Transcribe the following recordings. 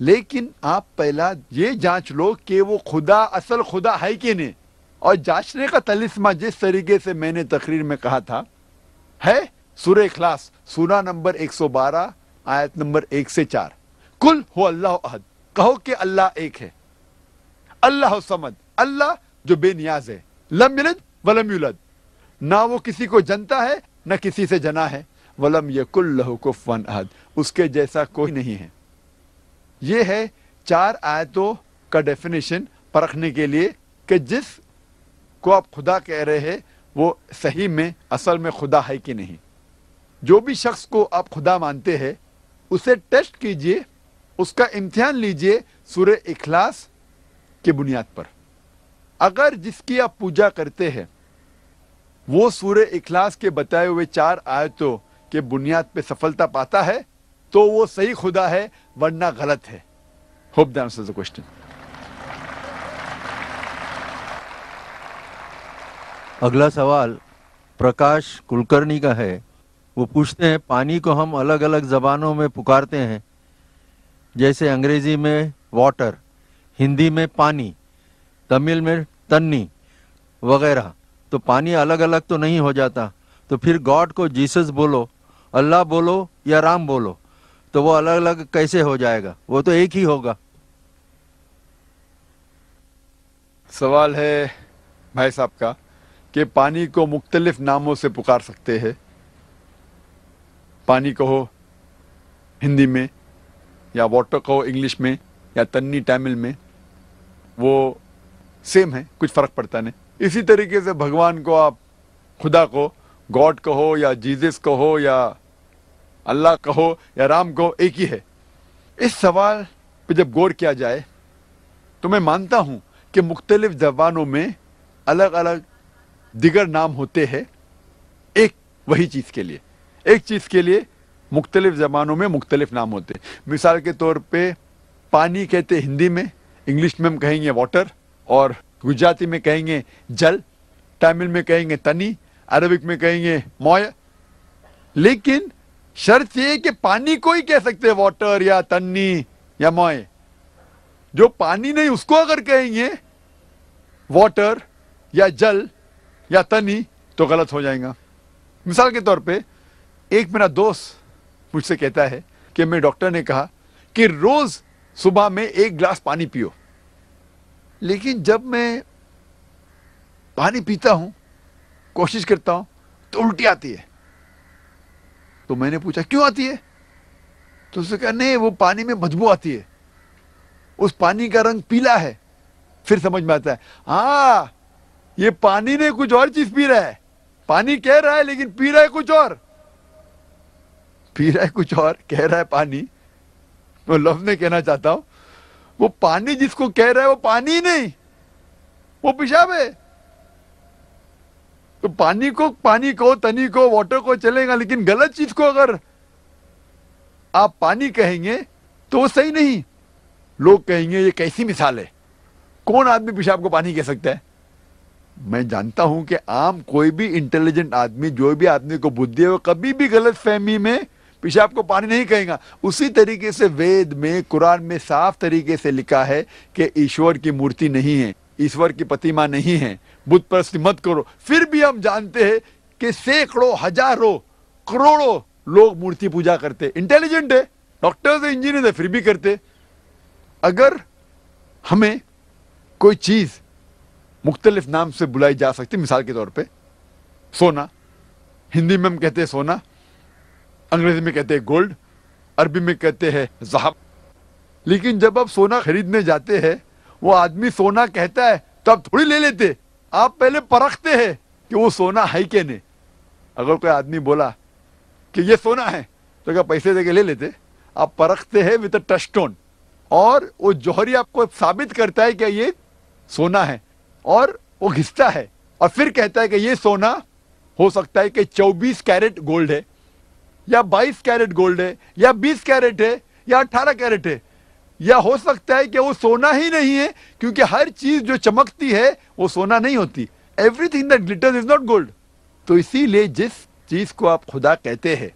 लेकिन आप पहला ये जांच लो कि वो खुदा असल खुदा है कि नहीं और जांचने का तलिस्मा जिस तरीके से मैंने तकरीर में कहा था है सुर खलास सुना नंबर 112 आयत नंबर एक से चार कुल हो अल्लाह अहद कहो कि अल्लाह एक है अल्लाह समद अल्लाह जो बेनियाज है लम यलद वलम युलद ना वो किसी को जनता है न किसी से जना है वलम यकुल्लहु कुफवन अहद उसके जैसा कोई नहीं है ये है चार आयतों का डेफिनेशन परखने के लिए कि जिस को आप खुदा कह रहे हैं वो सही में असल में खुदा है कि नहीं जो भी शख्स को आप खुदा मानते हैं उसे टेस्ट कीजिए उसका इम्तिहान लीजिए सूर्य इखलास के बुनियाद पर अगर जिसकी आप पूजा करते हैं वो सूर्य इखलास के बताए हुए चार आयतों के बुनियाद पर सफलता पाता है तो वो सही खुदा है वरना गलत है होप द क्वेश्चन अगला सवाल प्रकाश कुलकर्णी का है वो पूछते हैं पानी को हम अलग अलग जबानों में पुकारते हैं जैसे अंग्रेजी में वाटर हिंदी में पानी तमिल में तन्नी वगैरह तो पानी अलग अलग तो नहीं हो जाता तो फिर गॉड को जीसस बोलो अल्लाह बोलो या राम बोलो तो वो अलग अलग कैसे हो जाएगा वो तो एक ही होगा सवाल है भाई साहब का कि पानी को मुख्तलिफ नामों से पुकार सकते हैं पानी कहो हिंदी में या वाटर कहो इंग्लिश में या तन्नी तमिल में वो सेम है कुछ फ़र्क पड़ता नहीं इसी तरीके से भगवान को आप खुदा को गॉड कहो या जीजस कहो या अल्लाह कहो या राम कहो एक ही है इस सवाल पर जब गौर किया जाए तो मैं मानता हूँ कि मुख्तलिफ जबानों में अलग अलग दिगर नाम होते हैं एक वही चीज़ के लिए एक चीज़ के लिए मुख्तलिफ जबानों में मुख्तलिफ नाम होते हैं मिसाल के तौर पे पानी कहते हिंदी में इंग्लिश में हम कहेंगे वाटर और गुजराती में कहेंगे जल तमिल में कहेंगे तनी अरबिक में कहेंगे मोय लेकिन शर्त ये कि पानी को ही कह सकते वाटर या तन्नी या मॉय जो पानी नहीं उसको अगर कहेंगे वाटर या जल या तनी तो गलत हो जाएगा मिसाल के तौर पे एक मेरा दोस्त मुझसे कहता है कि मेरे डॉक्टर ने कहा कि रोज सुबह में एक ग्लास पानी पियो लेकिन जब मैं पानी पीता हूँ कोशिश करता हूँ तो उल्टी आती है तो मैंने पूछा क्यों आती है तो उसने कहा नहीं वो पानी में बदबू आती है उस पानी का रंग पीला है फिर समझ में आता है हाँ ये पानी ने कुछ और चीज पी रहा है पानी कह रहा है लेकिन पी रहा है कुछ और पी रहा है कुछ और कह रहा है पानी मैं तो लफ्ज में कहना चाहता हूं वो पानी जिसको कह रहा है वो पानी नहीं वो पिशाब है तो पानी को पानी को तनी को वाटर को चलेगा लेकिन गलत चीज को अगर आप पानी कहेंगे तो सही नहीं लोग कहेंगे ये कैसी मिसाल है कौन आदमी पेशाब को पानी कह सकता है मैं जानता हूं कि आम कोई भी इंटेलिजेंट आदमी जो भी आदमी को बुद्धि है वो कभी भी गलत फहमी में पेशाब को पानी नहीं कहेगा उसी तरीके से वेद में कुरान में साफ तरीके से लिखा है कि ईश्वर की मूर्ति नहीं है ईश्वर की प्रतिमा नहीं है बुद्ध प्रस्ति मत करो फिर भी हम जानते हैं कि सैकड़ों हजारों करोड़ों लोग मूर्ति पूजा करते इंटेलिजेंट है डॉक्टर्स है इंजीनियर है फिर भी करते अगर हमें कोई चीज मुख्तलिफ नाम से बुलाई जा सकती मिसाल के तौर पे सोना हिंदी में हम कहते हैं सोना अंग्रेजी में कहते हैं गोल्ड अरबी में कहते हैं जहाब लेकिन जब आप सोना खरीदने जाते हैं वो आदमी सोना कहता है तो आप थोड़ी ले लेते आप पहले परखते हैं कि वो सोना है कि नहीं अगर कोई आदमी बोला कि ये सोना है तो क्या पैसे दे के ले लेते आप परखते हैं विद टस्टोन और वो जौहरी आपको साबित करता है कि ये सोना है और वो घिसता है और फिर कहता है कि ये सोना हो सकता है कि 24 कैरेट गोल्ड है या 22 कैरेट गोल्ड है या 20 कैरेट है या 18 कैरेट है या हो सकता है कि वो सोना ही नहीं है क्योंकि हर चीज जो चमकती है वो सोना नहीं होती everything that glitter is not gold तो इसीलिए जिस चीज को आप खुदा कहते हैं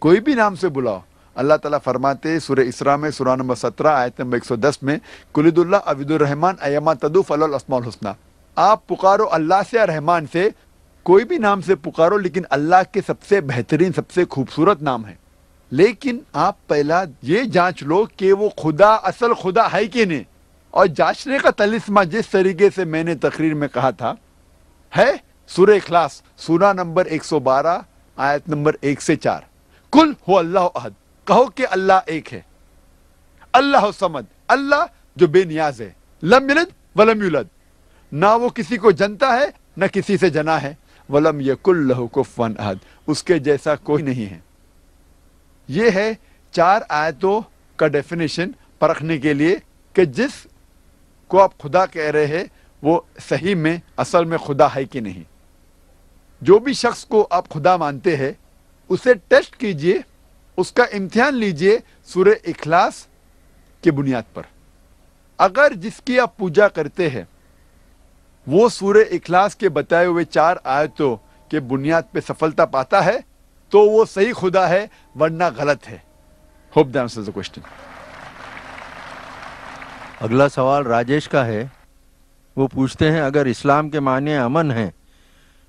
कोई भी नाम से बुलाओ अल्लाह ताला फरमाते सुर इसरा में सुरा नंबर सत्रह आयत नंबर एक सौ दस में कुलिदुल्ला अबिदुलरहमान अयमा तदुफ असमान हसना आप पुकारो अल्लाह से रहमान से कोई भी नाम से पुकारो लेकिन अल्लाह के सबसे बेहतरीन सबसे खूबसूरत नाम है लेकिन आप पहला ये जांच लो कि वो खुदा असल खुदा है कि नहीं और जांचने का तलिस्मा जिस तरीके से मैंने तकरीर में कहा था है सूर्य खलास सूरा नंबर 112 आयत नंबर एक से चार कुल हो अल्लाह अहद कहो कि अल्लाह एक है अल्लाह समद अल्लाह जो बेनियाज है लम यलद वलम युलद ना वो किसी को जनता है न किसी से जना है वलम यकुल्लहु कुफन अहद उसके जैसा कोई नहीं है ये है चार आयतों का डेफिनेशन परखने के लिए कि जिस को आप खुदा कह रहे हैं वो सही में असल में खुदा है कि नहीं जो भी शख्स को आप खुदा मानते हैं उसे टेस्ट कीजिए उसका इम्तिहान लीजिए सूर्य इखलास के बुनियाद पर अगर जिसकी आप पूजा करते हैं वो सूर्य इखलास के बताए हुए चार आयतों के बुनियाद पे सफलता पाता है तो वो सही खुदा है वरना गलत है होप द आंसर क्वेश्चन अगला सवाल राजेश का है वो पूछते हैं अगर इस्लाम के माने अमन है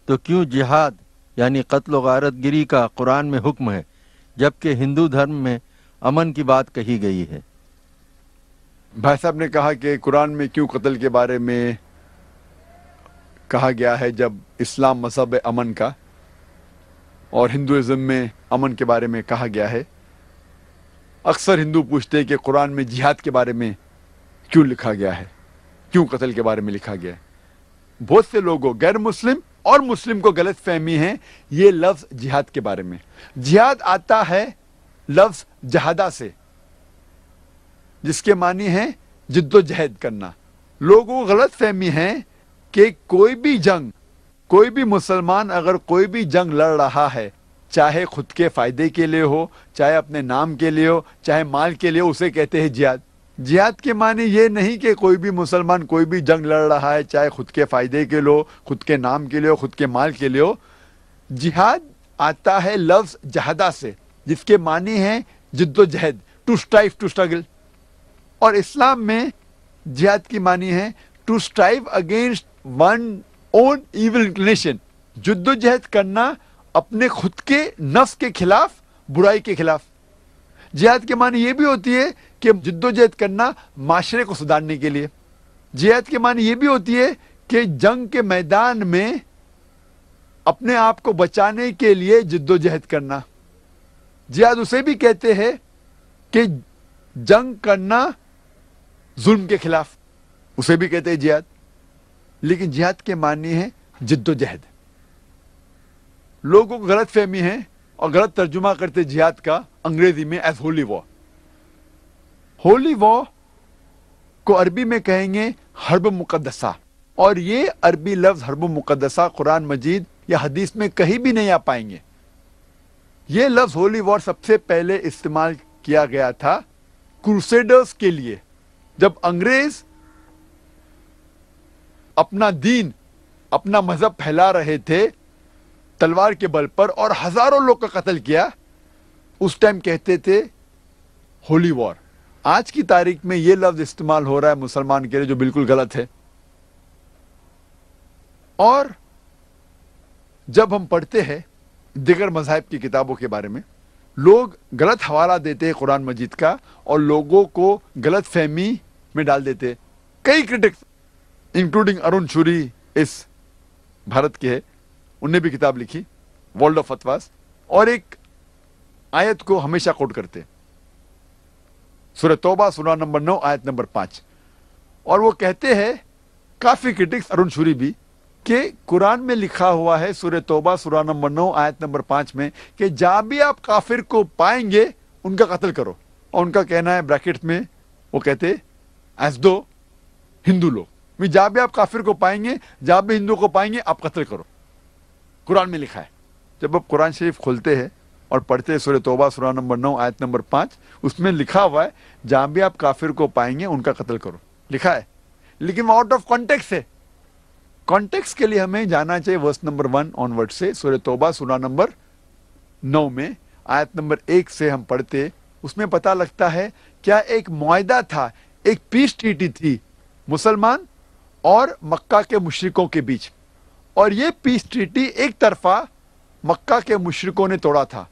तो क्यों जिहाद यानी कत्ल गिरी का कुरान में हुक्म है जबकि हिंदू धर्म में अमन की बात कही गई है भाई साहब ने कहा कि कुरान में क्यों कत्ल के बारे में कहा गया है जब इस्लाम मजहब अमन का और हिंदुज़म में अमन के बारे में कहा गया है अक्सर हिंदू पूछते हैं कि कुरान में जिहाद के बारे में क्यों लिखा गया है क्यों कत्ल के बारे में लिखा गया है बहुत से लोगों गैर मुस्लिम और मुस्लिम को गलत फहमी है ये लफ्ज़ जिहाद के बारे में जिहाद आता है लफ्ज़ जहादा से जिसके मानी है जिद्दोजहद करना लोगों को गलत फहमी है कि कोई भी जंग कोई भी मुसलमान अगर कोई भी जंग लड़ रहा है चाहे खुद के फायदे के लिए हो चाहे अपने नाम के लिए हो चाहे माल के लिए उसे कहते हैं जिहाद जिहाद के माने ये नहीं कि कोई भी मुसलमान कोई भी जंग लड़ रहा है चाहे खुद के फायदे के लिए हो खुद के नाम के लिए हो खुद के माल के लिए हो जिहाद आता है लफ्ज जहादा से जिसके माने हैं जिद्दोजहद टू स्ट्राइव टू स्ट्रगल और इस्लाम में जिहाद की मानी है to strive against one own evil inclination जुद्दोजहद करना अपने खुद के नफ्स के खिलाफ बुराई के खिलाफ जिहाद के माने ये भी होती है कि जद्दोजहद करना माशरे को सुधारने के लिए जिहाद के माने ये भी होती है कि जंग के मैदान में अपने आप को बचाने के लिए जद्दोजहद करना जिहाद उसे भी कहते हैं कि जंग करना जुल्म के खिलाफ उसे भी कहते हैं जिहाद लेकिन जिहाद के माननी है जिद्दोजहद लोगों को गलत फहमी है और गलत तर्जुमा करते जिहाद का अंग्रेजी में as holy war holy war को अरबी में कहेंगे हर्ब मुकदसा और ये अरबी लफ्ज हर्ब मुकदसा कुरान मजीद या हदीस में कहीं भी नहीं आ पाएंगे ये लफ्ज होली वॉर सबसे पहले इस्तेमाल किया गया था क्रूसेडर्स के लिए जब अंग्रेज अपना दीन अपना मजहब फैला रहे थे तलवार के बल पर और हजारों लोग का कत्ल किया उस टाइम कहते थे होली वॉर आज की तारीख में यह लफ्ज इस्तेमाल हो रहा है मुसलमान के लिए जो बिल्कुल गलत है और जब हम पढ़ते हैं दिगर मजाहब की किताबों के बारे में लोग गलत हवाला देते हैं कुरान मजीद का और लोगों को गलत फहमी में डाल देते कई क्रिटिक्स इंक्लूडिंग अरुण शूरी इस भारत के है उनने भी किताब लिखी वर्ल्ड ऑफ अतवास और एक आयत को हमेशा कोट करते सूर्य तोबा सुना नंबर नौ आयत नंबर पांच और वो कहते हैं काफी क्रिटिक्स अरुण छुरी भी कि कुरान में लिखा हुआ है सूर्य तोबा सुरा नंबर नौ आयत नंबर पांच में कि जहां भी आप काफिर को पाएंगे उनका कत्ल करो और उनका कहना है ब्रैकेट में वो कहते एज दो हिंदू लोग जहाँ भी आप काफिर को पाएंगे जहाँ भी हिंदू को पाएंगे आप कत्ल करो कुरान में लिखा है जब आप कुरान शरीफ खोलते हैं और पढ़ते हैं सूर्य तोबा सुरान नंबर नौ आयत नंबर पाँच उसमें लिखा हुआ है जहाँ भी आप काफिर को पाएंगे उनका कत्ल करो लिखा है लेकिन आउट ऑफ कॉन्टेक्स है कॉन्टेक्स के लिए हमें जाना चाहिए वर्स नंबर वन ऑनवर्ड से सूर्य तोबा सुरा नंबर नौ में आयत नंबर एक से हम पढ़ते उसमें पता लगता है क्या एक मुआदा था एक पीस ट्रीटी थी मुसलमान और मक्का के मुशरकों के बीच और ये पीस ट्रीटी एक तरफा मक्का के मुशरकों ने तोड़ा था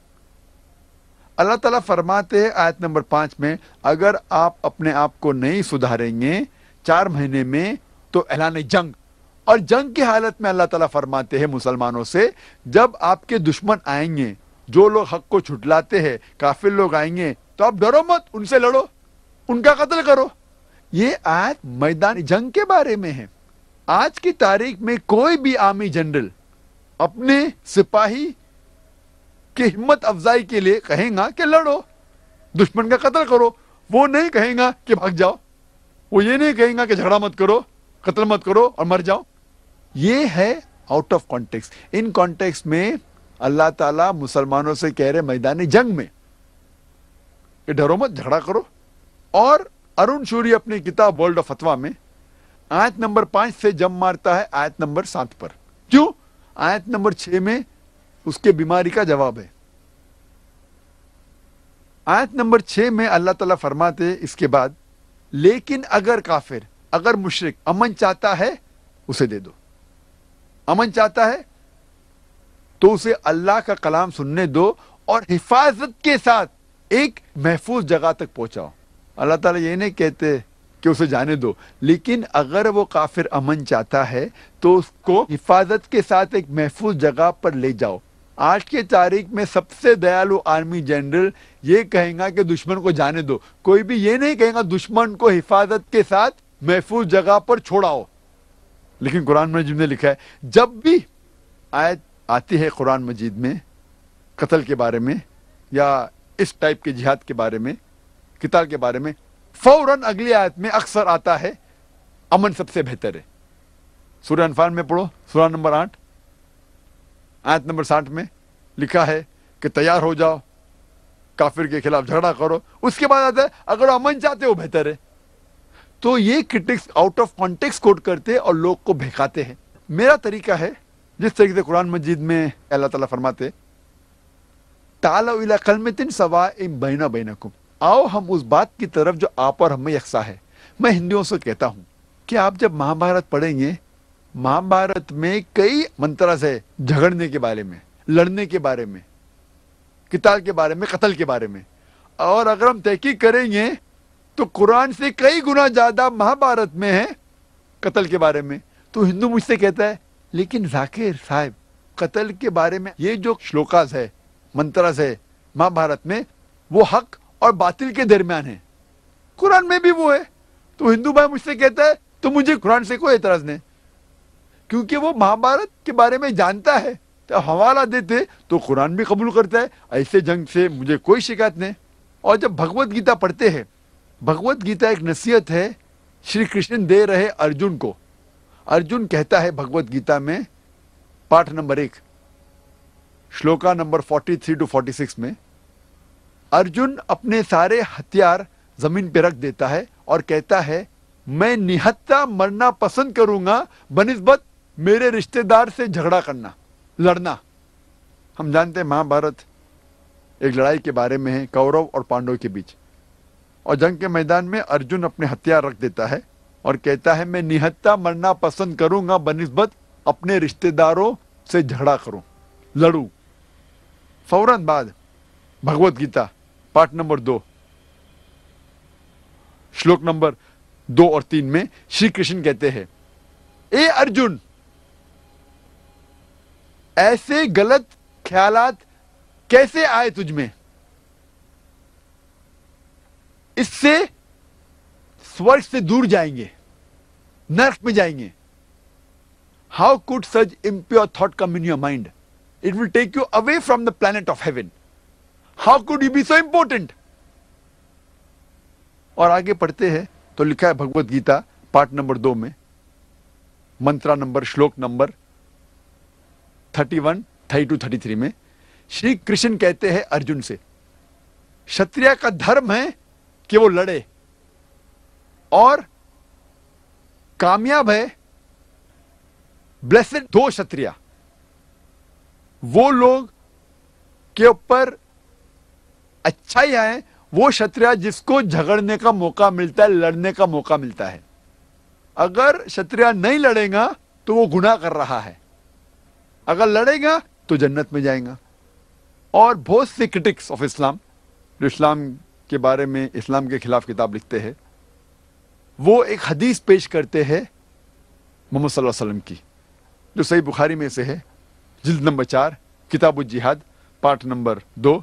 अल्लाह ताला फरमाते हैं आयत नंबर पाँच में अगर आप अपने आप को नहीं सुधारेंगे चार महीने में तो ऐलान जंग और जंग की हालत में अल्लाह ताला फरमाते हैं मुसलमानों से जब आपके दुश्मन आएंगे जो लोग हक को छुटलाते हैं काफिल लोग आएंगे तो आप डरो मत उनसे लड़ो उनका कत्ल करो ये आयत मैदान जंग के बारे में है आज की तारीख में कोई भी आर्मी जनरल अपने सिपाही की हिम्मत अफजाई के लिए कहेगा कि लड़ो दुश्मन का कत्ल करो वो नहीं कहेगा कि भाग जाओ वो ये नहीं कहेगा कि झगड़ा मत करो कत्ल मत करो और मर जाओ ये है out of context in context में अल्लाह ताला मुसलमानों से कह रहे मैदानी जंग में डरो मत झगड़ा करो और अरुण शूरी अपनी किताब वर्ल्ड ऑफ अथवा में आयत नंबर पांच से जम मारता है आयत नंबर सात पर क्यों आयत नंबर छह में उसके बीमारी का जवाब है आयत नंबर छह में अल्लाह ताला फरमाते इसके बाद लेकिन अगर काफिर अगर मुशरक अमन चाहता है उसे दे दो अमन चाहता है तो उसे अल्लाह का कलाम सुनने दो और हिफाजत के साथ एक महफूज जगह तक पहुंचाओ अल्लाह ताला ये नहीं कहते कि उसे जाने दो लेकिन अगर वो काफिर अमन चाहता है तो उसको हिफाजत के साथ एक महफूज जगह पर ले जाओ आज के तारीख में सबसे दयालु आर्मी जनरल ये कहेगा कि दुश्मन को जाने दो कोई भी ये नहीं कहेगा दुश्मन को हिफाजत के साथ महफूज जगह पर छोड़ाओ लेकिन कुरान मजीद ने लिखा है जब भी आयत आती है कुरान मजीद में कत्ल के बारे में या इस टाइप के जिहाद के बारे में किताल के बारे में फौरन अगली आयत में अक्सर आता है अमन सबसे बेहतर है सूर्य अनफान में पढ़ो सूर्य नंबर आठ आयत नंबर साठ में लिखा है कि तैयार हो जाओ काफिर के खिलाफ झगड़ा करो उसके बाद आता है अगर अमन चाहते हो बेहतर है तो ये critics out of context quote करते हैं और लोग को बहकाते हैं मेरा तरीका है जिस तरीके से कुरान मस्जिद में अल्लाह ताला फरमाते ताला इला तीन सवा बहना बहना कुम आओ हम उस बात की तरफ जो आप और हमें यकसा है मैं हिंदुओं से कहता हूँ कि आप जब महाभारत पढ़ेंगे महाभारत में कई मंत्रास है झगड़ने के बारे में लड़ने के बारे में किताल के बारे में कत्ल के बारे में और अगर हम तहकीक करेंगे तो कुरान से कई गुना ज्यादा महाभारत में है कत्ल के बारे में तो हिंदू मुझसे कहता है लेकिन जाकिर साहब कत्ल के बारे में ये जो श्लोकास है मंत्रास है महाभारत में वो हक और बातिल के दरमियान है कुरान में भी वो है तो हिंदू भाई मुझसे कहता है तो मुझे कुरान से कोई एतराज नहीं क्योंकि वो महाभारत के बारे में जानता है तो हवाला देते तो कुरान भी कबूल करता है ऐसे जंग से मुझे कोई शिकायत नहीं और जब भगवत गीता पढ़ते हैं भगवत गीता एक नसीहत है श्री कृष्ण दे रहे अर्जुन को अर्जुन कहता है भगवत गीता में पाठ नंबर एक श्लोका नंबर 43 टू 46 में अर्जुन अपने सारे हथियार जमीन पर रख देता है और कहता है मैं निहत्ता मरना पसंद करूंगा बनिस्बत मेरे रिश्तेदार से झगड़ा करना लड़ना हम जानते हैं महाभारत एक लड़ाई के बारे में है कौरव और पांडव के बीच और जंग के मैदान में अर्जुन अपने हथियार रख देता है और कहता है मैं निहत्ता मरना पसंद करूंगा बनिस्बत अपने रिश्तेदारों से झगड़ा करूं लड़ू फौरन बाद भगवत गीता पार्ट नंबर दो श्लोक नंबर दो और तीन में श्री कृष्ण कहते हैं ए अर्जुन ऐसे गलत ख्यालात कैसे आए तुझ में इससे स्वर्ग से दूर जाएंगे नर्क में जाएंगे how could such impure thought come in your mind it will take you away from the planet of heaven how could you be so important और आगे पढ़ते हैं तो लिखा है भगवत गीता पाठ नंबर दो में मंत्रा नंबर श्लोक number thirty one thirty two thirty three में श्री कृष्ण कहते हैं अर्जुन से क्षत्रिय का धर्म है कि वो लड़े और कामयाब है ब्लेसेड दो क्षत्रिया वो लोग के ऊपर अच्छा है वो क्षत्रिय जिसको झगड़ने का मौका मिलता है लड़ने का मौका मिलता है अगर क्षत्रिय नहीं लड़ेगा तो वो गुनाह कर रहा है अगर लड़ेगा तो जन्नत में जाएगा और बहुत से क्रिटिक्स ऑफ इस्लाम जो इस्लाम के बारे में इस्लाम के खिलाफ किताब लिखते हैं वो एक हदीस पेश करते हैं मोहम्मद सल्लल्लाहु अलैहि वसल्लम की जो सही बुखारी में से है जिल्द नंबर चार किताब जिहाद पार्ट नंबर दो